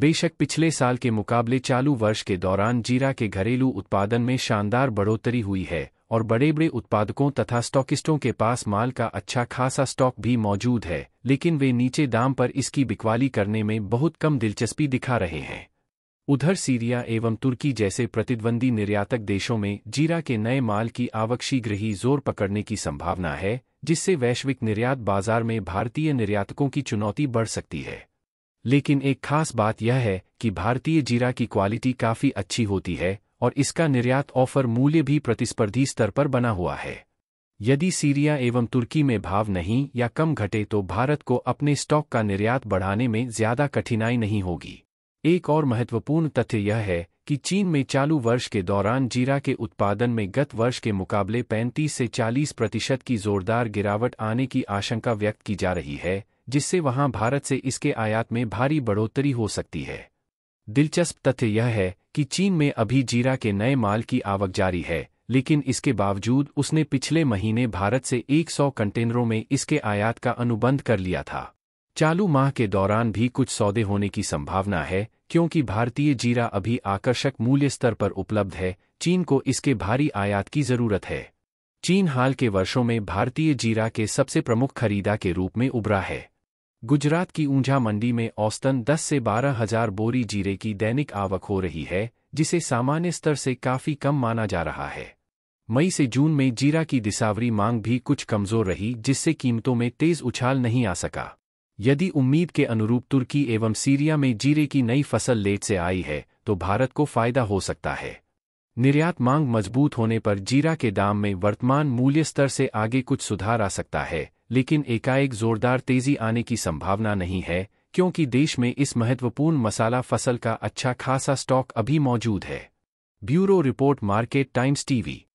बेशक पिछले साल के मुकाबले चालू वर्ष के दौरान जीरा के घरेलू उत्पादन में शानदार बढ़ोतरी हुई है और बड़े बड़े उत्पादकों तथा स्टॉकिस्टों के पास माल का अच्छा खासा स्टॉक भी मौजूद है लेकिन वे नीचे दाम पर इसकी बिकवाली करने में बहुत कम दिलचस्पी दिखा रहे हैं उधर सीरिया एवं तुर्की जैसे प्रतिद्वंदी निर्यातक देशों में जीरा के नए माल की आवक शीघ्र ही जोर पकड़ने की संभावना है जिससे वैश्विक निर्यात बाजार में भारतीय निर्यातकों की चुनौती बढ़ सकती है लेकिन एक खास बात यह है कि भारतीय जीरा की क्वालिटी काफ़ी अच्छी होती है और इसका निर्यात ऑफर मूल्य भी प्रतिस्पर्धी स्तर पर बना हुआ है यदि सीरिया एवं तुर्की में भाव नहीं या कम घटे तो भारत को अपने स्टॉक का निर्यात बढ़ाने में ज्यादा कठिनाई नहीं होगी एक और महत्वपूर्ण तथ्य यह है कि चीन में चालू वर्ष के दौरान जीरा के उत्पादन में गत वर्ष के मुकाबले 35 से 40 प्रतिशत की जोरदार गिरावट आने की आशंका व्यक्त की जा रही है जिससे वहां भारत से इसके आयात में भारी बढ़ोतरी हो सकती है दिलचस्प तथ्य यह है कि चीन में अभी जीरा के नए माल की आवक जारी है लेकिन इसके बावजूद उसने पिछले महीने भारत से 100 कंटेनरों में इसके आयात का अनुबंध कर लिया था चालू माह के दौरान भी कुछ सौदे होने की संभावना है क्योंकि भारतीय जीरा अभी आकर्षक मूल्य स्तर पर उपलब्ध है चीन को इसके भारी आयात की जरूरत है चीन हाल के वर्षों में भारतीय जीरा के सबसे प्रमुख खरीदा के रूप में उभरा है गुजरात की ऊंझा मंडी में औसतन 10 से बारह हजार बोरी जीरे की दैनिक आवक हो रही है जिसे सामान्य स्तर से काफी कम माना जा रहा है मई से जून में जीरा की दिसावरी मांग भी कुछ कमजोर रही जिससे कीमतों में तेज उछाल नहीं आ सका यदि उम्मीद के अनुरूप तुर्की एवं सीरिया में जीरे की नई फसल लेट से आई है तो भारत को फायदा हो सकता है निर्यात मांग मजबूत होने पर जीरा के दाम में वर्तमान मूल्य स्तर से आगे कुछ सुधार आ सकता है लेकिन एकाएक जोरदार तेजी आने की संभावना नहीं है क्योंकि देश में इस महत्वपूर्ण मसाला फसल का अच्छा खासा स्टॉक अभी मौजूद है bureau report market times TV